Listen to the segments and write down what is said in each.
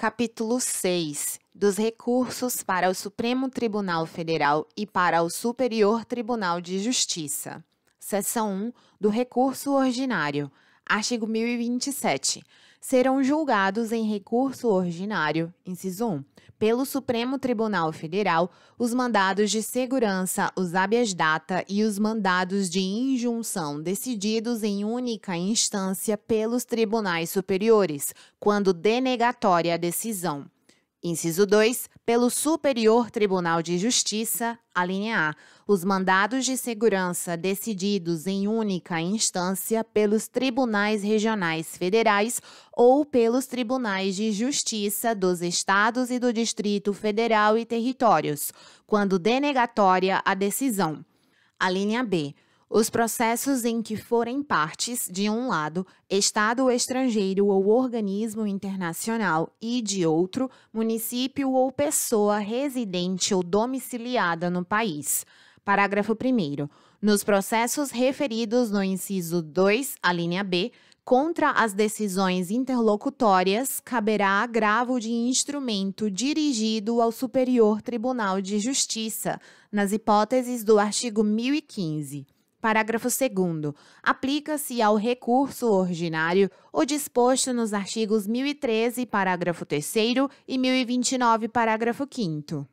capítulo 6 dos recursos para o Supremo Tribunal Federal e para o Superior Tribunal de Justiça. Seção 1 do recurso ordinário, artigo 1027 serão julgados em recurso ordinário, inciso 1, pelo Supremo Tribunal Federal, os mandados de segurança, os habeas data e os mandados de injunção decididos em única instância pelos tribunais superiores, quando denegatória a decisão. Inciso 2. Pelo Superior Tribunal de Justiça, a linha A. Os mandados de segurança decididos em única instância pelos tribunais regionais federais ou pelos tribunais de justiça dos estados e do Distrito Federal e territórios, quando denegatória a decisão. A linha B os processos em que forem partes, de um lado, Estado estrangeiro ou organismo internacional, e de outro, município ou pessoa residente ou domiciliada no país. Parágrafo 1. Nos processos referidos no inciso 2, a linha B, contra as decisões interlocutórias, caberá agravo de instrumento dirigido ao Superior Tribunal de Justiça, nas hipóteses do artigo 1015. Parágrafo 2. Aplica-se ao recurso ordinário o disposto nos artigos 1013, parágrafo 3 e 1029, parágrafo 5.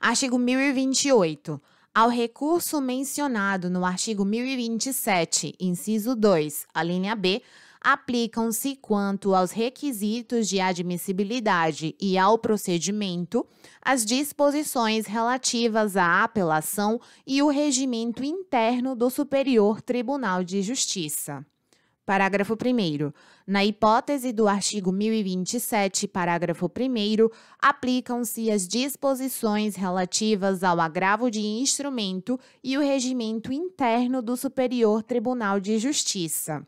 Artigo 1028. Ao recurso mencionado no artigo 1027, inciso 2, a linha B, aplicam-se quanto aos requisitos de admissibilidade e ao procedimento as disposições relativas à apelação e o regimento interno do Superior Tribunal de Justiça. Parágrafo 1. Na hipótese do artigo 1027, parágrafo 1, aplicam-se as disposições relativas ao agravo de instrumento e o regimento interno do Superior Tribunal de Justiça.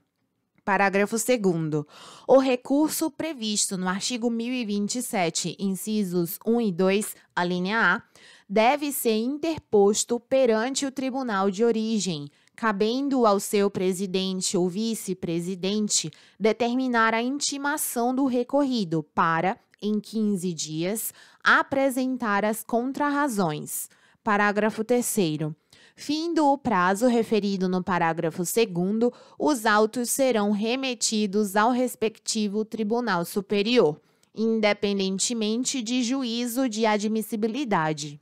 Parágrafo 2. O recurso previsto no artigo 1027, incisos 1 e 2, a linha A, deve ser interposto perante o tribunal de origem, cabendo ao seu presidente ou vice-presidente determinar a intimação do recorrido para, em 15 dias, apresentar as contrarrazões. Parágrafo 3. Findo o prazo referido no parágrafo 2, os autos serão remetidos ao respectivo Tribunal Superior, independentemente de juízo de admissibilidade.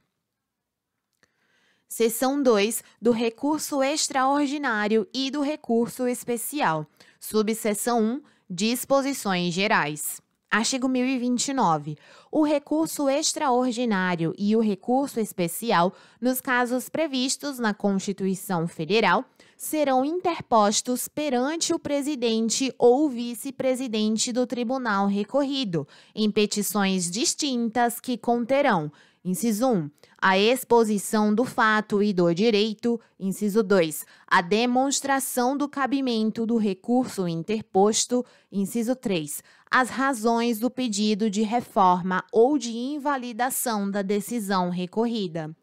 Seção 2 do recurso extraordinário e do recurso especial. Subseção 1 Disposições gerais. Artigo 1029. O recurso extraordinário e o recurso especial, nos casos previstos na Constituição Federal, serão interpostos perante o presidente ou vice-presidente do tribunal recorrido, em petições distintas que conterão Inciso 1. A exposição do fato e do direito. Inciso 2. A demonstração do cabimento do recurso interposto. Inciso 3. As razões do pedido de reforma ou de invalidação da decisão recorrida.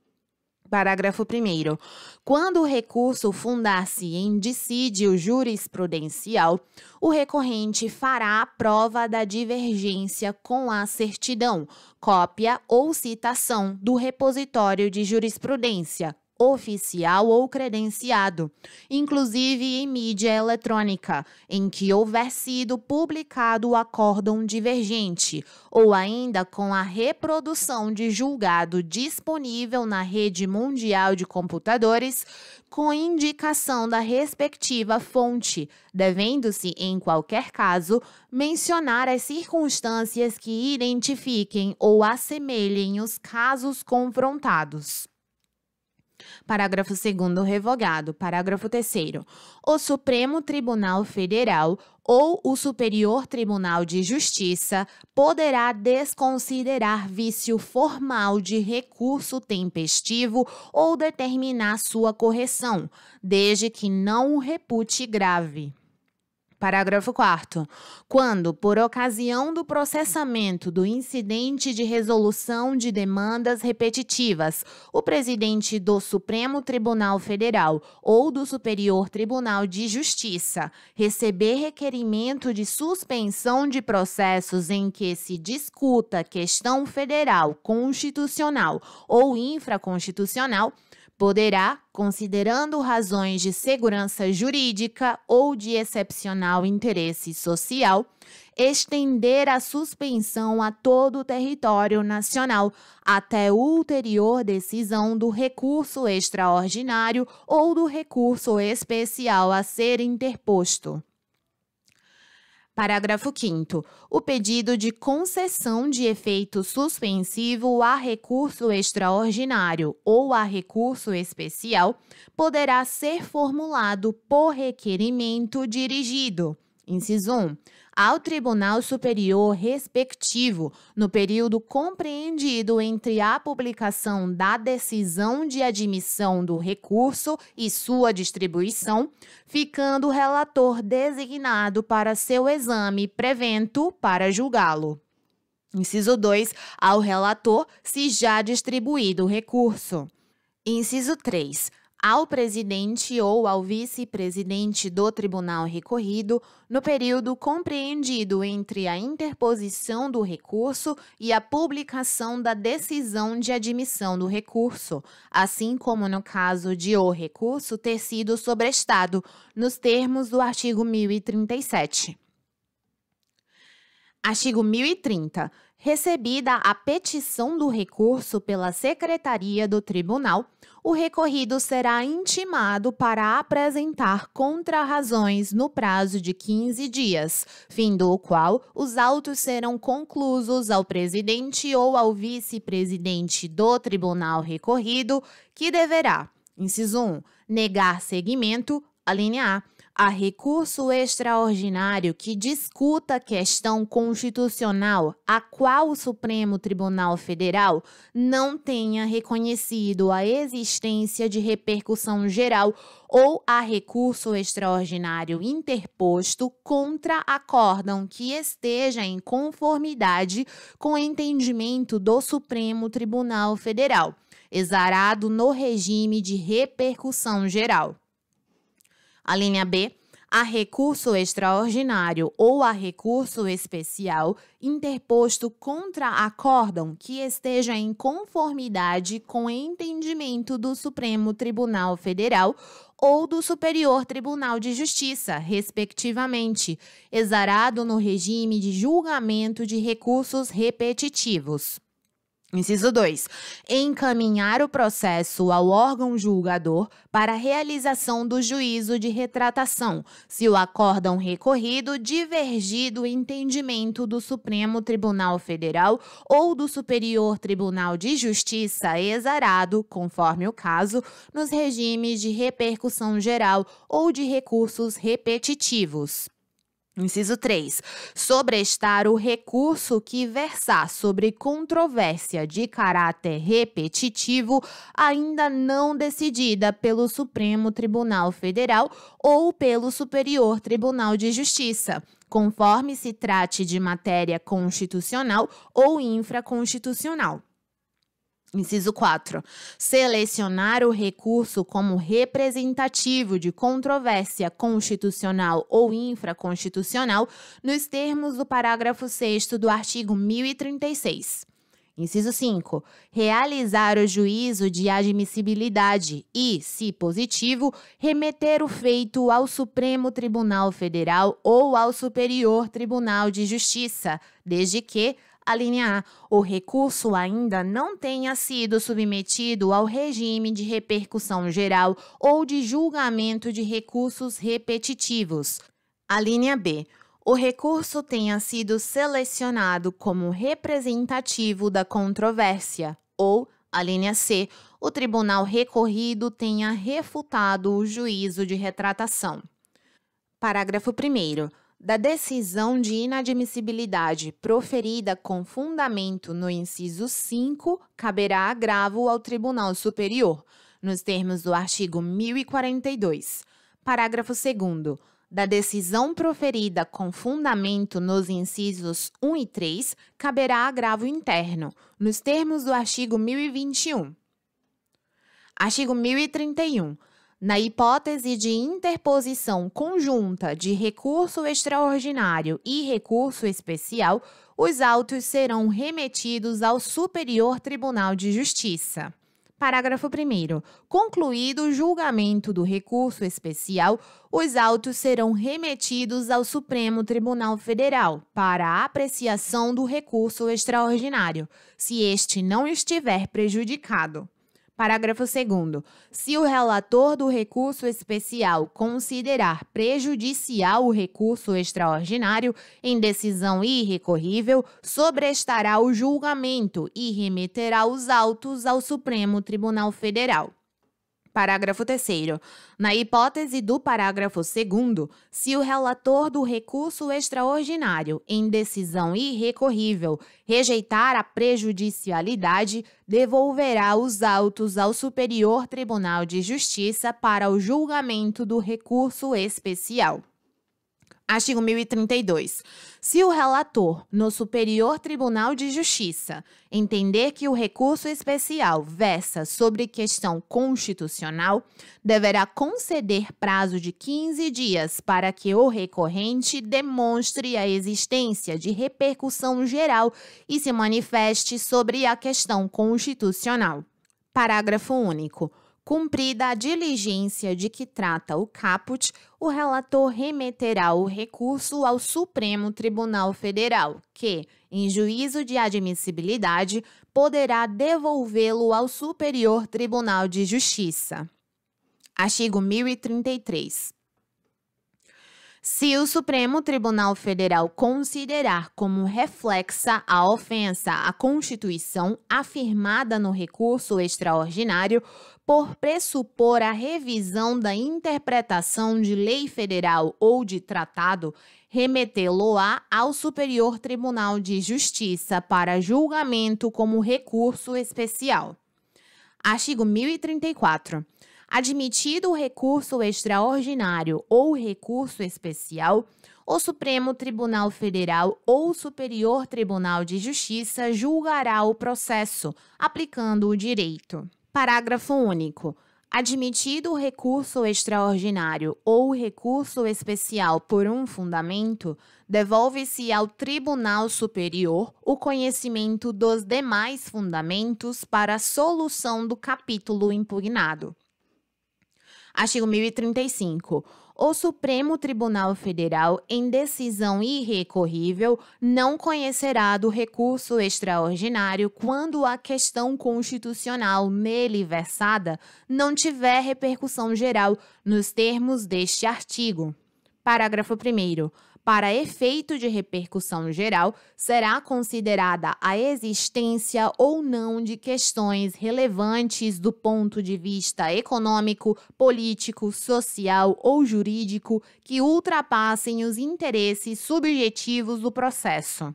Parágrafo 1. Quando o recurso fundar-se em dissídio jurisprudencial, o recorrente fará a prova da divergência com a certidão, cópia ou citação do repositório de jurisprudência, oficial ou credenciado, inclusive em mídia eletrônica, em que houver sido publicado o acórdão divergente, ou ainda com a reprodução de julgado disponível na rede mundial de computadores com indicação da respectiva fonte, devendo-se, em qualquer caso, mencionar as circunstâncias que identifiquem ou assemelhem os casos confrontados. Parágrafo 2 revogado. Parágrafo 3 O Supremo Tribunal Federal ou o Superior Tribunal de Justiça poderá desconsiderar vício formal de recurso tempestivo ou determinar sua correção, desde que não o repute grave. Parágrafo 4. Quando, por ocasião do processamento do incidente de resolução de demandas repetitivas, o presidente do Supremo Tribunal Federal ou do Superior Tribunal de Justiça receber requerimento de suspensão de processos em que se discuta questão federal, constitucional ou infraconstitucional, poderá, considerando razões de segurança jurídica ou de excepcional interesse social, estender a suspensão a todo o território nacional até ulterior decisão do recurso extraordinário ou do recurso especial a ser interposto. Parágrafo 5. O pedido de concessão de efeito suspensivo a recurso extraordinário ou a recurso especial poderá ser formulado por requerimento dirigido inciso 1, ao Tribunal Superior respectivo, no período compreendido entre a publicação da decisão de admissão do recurso e sua distribuição, ficando o relator designado para seu exame prevento para julgá-lo. Inciso 2, ao relator, se já distribuído o recurso. Inciso 3 ao presidente ou ao vice-presidente do tribunal recorrido no período compreendido entre a interposição do recurso e a publicação da decisão de admissão do recurso, assim como no caso de o recurso ter sido sobrestado nos termos do artigo 1037. Artigo 1030. Recebida a petição do recurso pela Secretaria do Tribunal, o recorrido será intimado para apresentar contrarrazões no prazo de 15 dias, fim do qual os autos serão conclusos ao presidente ou ao vice-presidente do tribunal recorrido, que deverá, inciso 1, negar seguimento, alínea A a recurso extraordinário que discuta questão constitucional a qual o Supremo Tribunal Federal não tenha reconhecido a existência de repercussão geral ou a recurso extraordinário interposto contra acórdão que esteja em conformidade com o entendimento do Supremo Tribunal Federal, exarado no regime de repercussão geral. A linha B, a recurso extraordinário ou a recurso especial interposto contra acórdão que esteja em conformidade com entendimento do Supremo Tribunal Federal ou do Superior Tribunal de Justiça, respectivamente, exarado no regime de julgamento de recursos repetitivos. Inciso 2. Encaminhar o processo ao órgão julgador para realização do juízo de retratação, se o acórdão recorrido divergir do entendimento do Supremo Tribunal Federal ou do Superior Tribunal de Justiça exarado, conforme o caso, nos regimes de repercussão geral ou de recursos repetitivos. Inciso 3. Sobrestar o recurso que versar sobre controvérsia de caráter repetitivo ainda não decidida pelo Supremo Tribunal Federal ou pelo Superior Tribunal de Justiça, conforme se trate de matéria constitucional ou infraconstitucional. Inciso 4. Selecionar o recurso como representativo de controvérsia constitucional ou infraconstitucional nos termos do parágrafo 6 do artigo 1036. Inciso 5. Realizar o juízo de admissibilidade e, se positivo, remeter o feito ao Supremo Tribunal Federal ou ao Superior Tribunal de Justiça, desde que a linha A, o recurso ainda não tenha sido submetido ao regime de repercussão geral ou de julgamento de recursos repetitivos. A linha B, o recurso tenha sido selecionado como representativo da controvérsia, ou, a linha C, o tribunal recorrido tenha refutado o juízo de retratação. Parágrafo 1 da decisão de inadmissibilidade proferida com fundamento no inciso 5, caberá agravo ao Tribunal Superior, nos termos do artigo 1042. Parágrafo 2. Da decisão proferida com fundamento nos incisos 1 e 3, caberá agravo interno, nos termos do artigo 1021. Artigo 1031 na hipótese de interposição conjunta de recurso extraordinário e recurso especial, os autos serão remetidos ao Superior Tribunal de Justiça. Parágrafo 1. Concluído o julgamento do recurso especial, os autos serão remetidos ao Supremo Tribunal Federal para a apreciação do recurso extraordinário, se este não estiver prejudicado. Parágrafo 2. Se o relator do recurso especial considerar prejudicial o recurso extraordinário em decisão irrecorrível, sobrestará o julgamento e remeterá os autos ao Supremo Tribunal Federal. Parágrafo 3. Na hipótese do parágrafo 2, se o relator do recurso extraordinário, em decisão irrecorrível, rejeitar a prejudicialidade, devolverá os autos ao Superior Tribunal de Justiça para o julgamento do recurso especial. Artigo 1032. Se o relator, no Superior Tribunal de Justiça, entender que o recurso especial versa sobre questão constitucional, deverá conceder prazo de 15 dias para que o recorrente demonstre a existência de repercussão geral e se manifeste sobre a questão constitucional. Parágrafo único. Cumprida a diligência de que trata o caput, o relator remeterá o recurso ao Supremo Tribunal Federal, que, em juízo de admissibilidade, poderá devolvê-lo ao Superior Tribunal de Justiça. Artigo 1033. Se o Supremo Tribunal Federal considerar como reflexa a ofensa à Constituição afirmada no recurso extraordinário, por pressupor a revisão da interpretação de lei federal ou de tratado, remetê-lo-á ao Superior Tribunal de Justiça para julgamento como recurso especial. Artigo 1034. Admitido o recurso extraordinário ou recurso especial, o Supremo Tribunal Federal ou Superior Tribunal de Justiça julgará o processo, aplicando o direito. Parágrafo único. Admitido o recurso extraordinário ou recurso especial por um fundamento, devolve-se ao Tribunal Superior o conhecimento dos demais fundamentos para a solução do capítulo impugnado. Artigo 1035 o Supremo Tribunal Federal, em decisão irrecorrível, não conhecerá do recurso extraordinário quando a questão constitucional nele versada não tiver repercussão geral nos termos deste artigo. Parágrafo 1. Para efeito de repercussão geral, será considerada a existência ou não de questões relevantes do ponto de vista econômico, político, social ou jurídico que ultrapassem os interesses subjetivos do processo.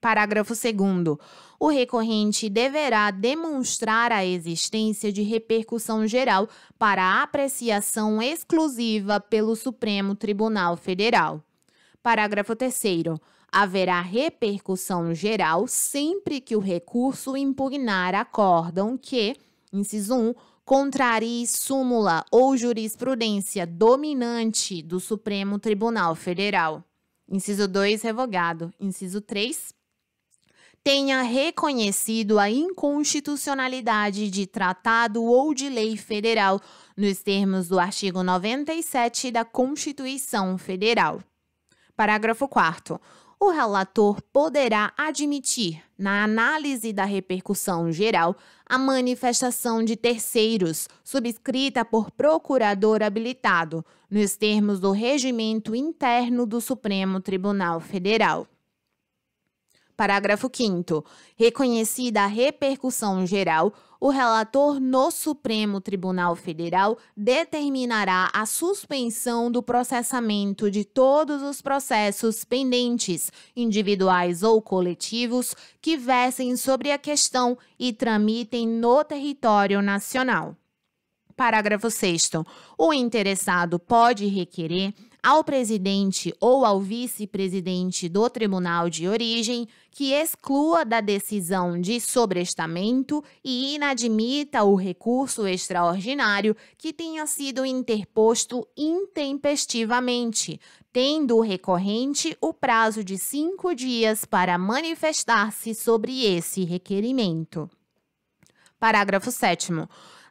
Parágrafo 2. O recorrente deverá demonstrar a existência de repercussão geral para apreciação exclusiva pelo Supremo Tribunal Federal. Parágrafo 3. Haverá repercussão geral sempre que o recurso impugnar acórdão que, inciso 1, contrarie súmula ou jurisprudência dominante do Supremo Tribunal Federal. Inciso 2, revogado. Inciso 3, tenha reconhecido a inconstitucionalidade de tratado ou de lei federal nos termos do artigo 97 da Constituição Federal. Parágrafo 4 o relator poderá admitir, na análise da repercussão geral, a manifestação de terceiros, subscrita por procurador habilitado, nos termos do regimento interno do Supremo Tribunal Federal. Parágrafo 5. Reconhecida a repercussão geral, o relator no Supremo Tribunal Federal determinará a suspensão do processamento de todos os processos pendentes, individuais ou coletivos, que versem sobre a questão e tramitem no território nacional. Parágrafo 6. O interessado pode requerer ao presidente ou ao vice-presidente do tribunal de origem que exclua da decisão de sobrestamento e inadmita o recurso extraordinário que tenha sido interposto intempestivamente, tendo o recorrente o prazo de cinco dias para manifestar-se sobre esse requerimento. Parágrafo 7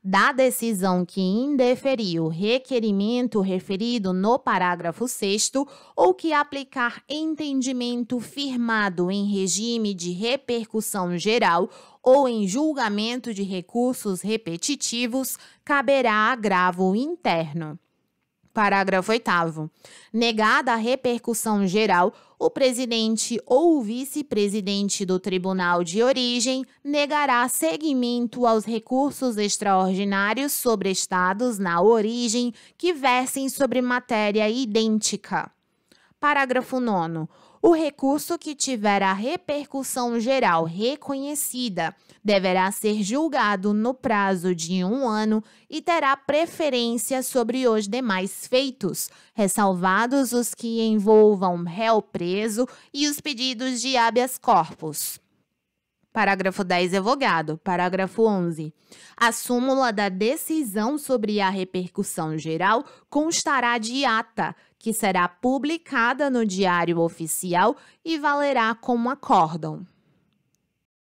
da decisão que indeferiu requerimento referido no parágrafo 6 ou que aplicar entendimento firmado em regime de repercussão geral ou em julgamento de recursos repetitivos, caberá agravo interno. Parágrafo 8. Negada a repercussão geral, o presidente ou vice-presidente do tribunal de origem negará seguimento aos recursos extraordinários sobre estados na origem que versem sobre matéria idêntica. Parágrafo 9. O recurso que tiver a repercussão geral reconhecida deverá ser julgado no prazo de um ano e terá preferência sobre os demais feitos, ressalvados os que envolvam réu preso e os pedidos de habeas corpus. Parágrafo 10, revogado. Parágrafo 11. A súmula da decisão sobre a repercussão geral constará de ata que será publicada no Diário Oficial e valerá como acórdão.